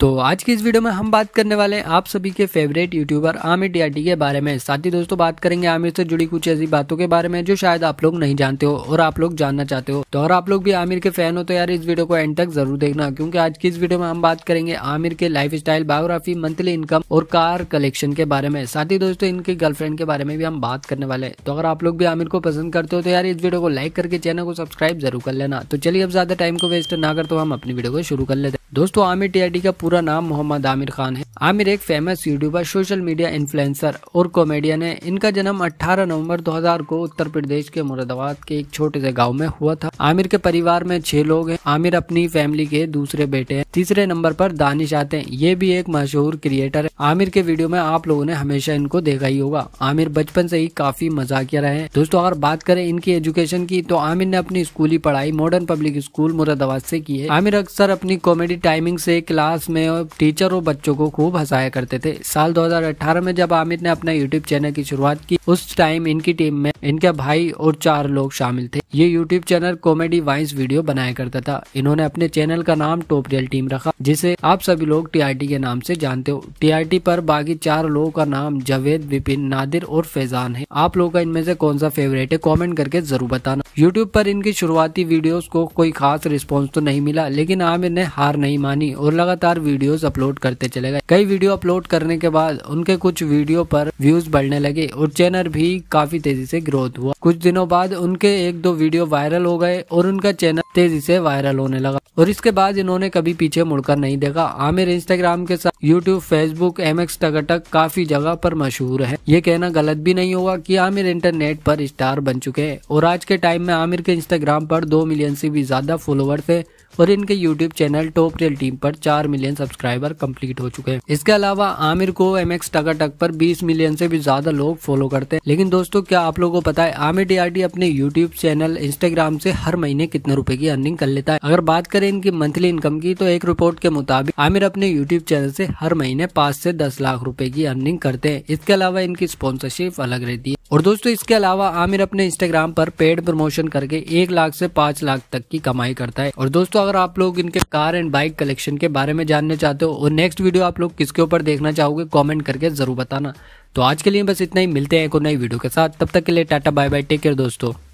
तो आज की इस वीडियो में हम बात करने वाले हैं आप सभी के फेवरेट यूट्यूबर आमिर टीआरटी के बारे में साथ ही दोस्तों बात करेंगे आमिर से जुड़ी कुछ ऐसी बातों के बारे में जो शायद आप लोग नहीं जानते हो और आप लोग जानना चाहते हो तो और आप लोग भी आमिर के फैन हो तो यार इस वीडियो को एंड तक जरूर देखना क्योंकि आज की इस वीडियो में हम बात करेंगे आमिर के lifestyle biography monthly income और कार कलेक्शन के बारे में साथ ही दोस्तों इनके गर्लफ्रेंड के बारे में भी हम बात करने वाले हैं तो अगर आप लोग भी आमिर को पसंद करते हो तो यार इस वीडियो को लाइक करके चैनल को सब्सक्राइब जरूर कर लेना तो चलिए अब ज्यादा टाइम को वेस्ट ना करते तो हम अपनी वीडियो को शुरू कर लेते दोस्तों आमिर टीआईडी का पूरा नाम मोहम्मद आमिर खान है आमिर एक famous YouTuber social media influencer और कॉमेडियन है इनका जन्म 18 नवंबर 2000 को उत्तर प्रदेश के मुरादाबाद के एक छोटे से गांव में हुआ था आमिर के परिवार में छह लोग हैं आमिर अपनी फैमिली के दूसरे बेटे हैं तीसरे नंबर पर दानिश आते हैं ये भी एक मशहूर क्रिएटर है आमिर के वीडियो में आप लोगों ने हमेशा इनको देखा ही होगा आमिर बचपन से ही काफी मजाकिया रहे हैं दोस्तों अगर बात करें इनकी एजुकेशन की तो आमिर ने अपनी स्कूली पढ़ाई मॉडर्न पब्लिक स्कूल मुरादाबाद से की है आमिर अक्सर अपनी कॉमेडी टाइमिंग से क्लास में और टीचर और बच्चों को खूब हंसाया करते थे साल 2018 में जब आमिर ने अपना यूट्यूब चैनल की शुरुआत की उस टाइम इनकी टीम में इनका भाई और चार लोग शामिल थे ये YouTube channel comedy wise video बनाया करता था इन्होंने अपने चैनल का नाम टॉप रियल टीम रखा जिसे आप सभी लोग टीआरटी के नाम से जानते हो टीआरटी पर बाकी चार लोगों का नाम जावेद विपिन नादिर और फैजान है आप लोगों का इनमें से कौन सा फेवरेट है कॉमेंट करके जरूर बताना यूट्यूब पर इनकी शुरुआती वीडियोस को कोई खास रिस्पॉन्स तो नहीं मिला लेकिन आमिर ने हार नहीं मानी और लगातार वीडियोस अपलोड करते चले गए कई वीडियो अपलोड करने के बाद उनके कुछ वीडियो पर व्यूज बढ़ने लगे और चैनल भी काफी तेजी से ग्रोथ हुआ कुछ दिनों बाद उनके एक दो वीडियो वायरल हो गए और उनका चैनल तेजी से वायरल होने लगा और इसके बाद इन्होंने कभी पीछे मुड़कर नहीं देखा आमिर इंस्टाग्राम के साथ YouTube Facebook M X Takatak काफी जगह पर मशहूर है ये कहना गलत भी नहीं होगा कि आमिर इंटरनेट पर स्टार बन चुके हैं और आज के टाइम में आमिर के इंस्टाग्राम पर दो मिलियन से भी ज्यादा फॉलोअर्स है और इनके YouTube channel top real team पर चार मिलियन सब्सक्राइबर कंप्लीट हो चुके हैं इसके अलावा आमिर को एम एक्स टक पर बीस मिलियन से भी ज्यादा लोग फॉलो करते हैं लेकिन दोस्तों क्या आप लोगों को पता है आमिर डी अपने यूट्यूब चैनल इंस्टाग्राम से हर महीने कितने रुपए की अर्निंग कर लेता है अगर बात करें इनकी मंथली इनकम की तो एक रिपोर्ट के मुताबिक आमिर अपने यूट्यूब चैनल से हर महीने पाँच से दस लाख रुपए की अर्निंग करते हैं इसके अलावा इनकी स्पॉन्सरशिप अलग रहती है और दोस्तों इसके अलावा आमिर अपने इंस्टाग्राम पर पेड प्रमोशन करके एक लाख से पाँच लाख तक की कमाई करता है और दोस्तों अगर आप लोग इनके कार एंड बाइक कलेक्शन के बारे में जानना चाहते हो और नेक्स्ट वीडियो आप लोग किसके ऊपर देखना चाहोगे कॉमेंट करके ज़रूर बताना तो आज के लिए बस इतना ही मिलते हैं एक और नई वीडियो के साथ तब तक के लिए tata bye bye take care दोस्तों